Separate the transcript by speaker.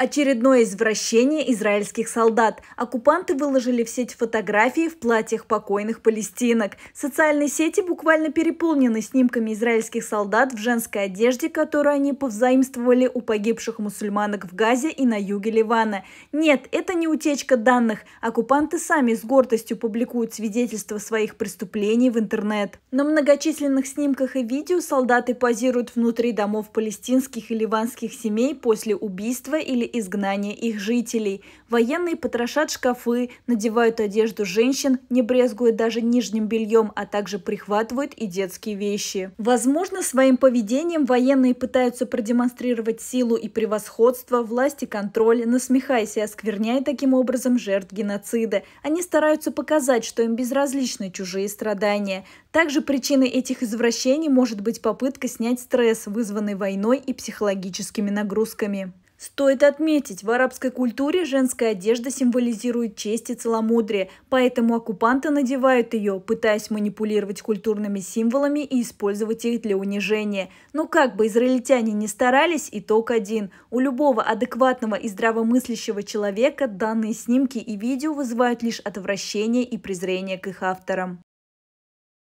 Speaker 1: Очередное извращение израильских солдат. Оккупанты выложили в сеть фотографии в платьях покойных палестинок. Социальные сети буквально переполнены снимками израильских солдат в женской одежде, которую они повзаимствовали у погибших мусульманок в Газе и на юге Ливана. Нет, это не утечка данных. Оккупанты сами с гордостью публикуют свидетельства своих преступлений в интернет. На многочисленных снимках и видео солдаты позируют внутри домов палестинских и ливанских семей после убийства или после изгнания их жителей. Военные потрошат шкафы, надевают одежду женщин, не брезгуют даже нижним бельем, а также прихватывают и детские вещи. Возможно, своим поведением военные пытаются продемонстрировать силу и превосходство, власть и контроль, насмехаясь и оскверняя таким образом жертв геноцида. Они стараются показать, что им безразличны чужие страдания. Также причиной этих извращений может быть попытка снять стресс, вызванный войной и психологическими нагрузками. Стоит отметить, в арабской культуре женская одежда символизирует честь и целомудрие, поэтому оккупанты надевают ее, пытаясь манипулировать культурными символами и использовать их для унижения. Но как бы израильтяне ни старались, итог один. У любого адекватного и здравомыслящего человека данные снимки и видео вызывают лишь отвращение и презрение к их авторам.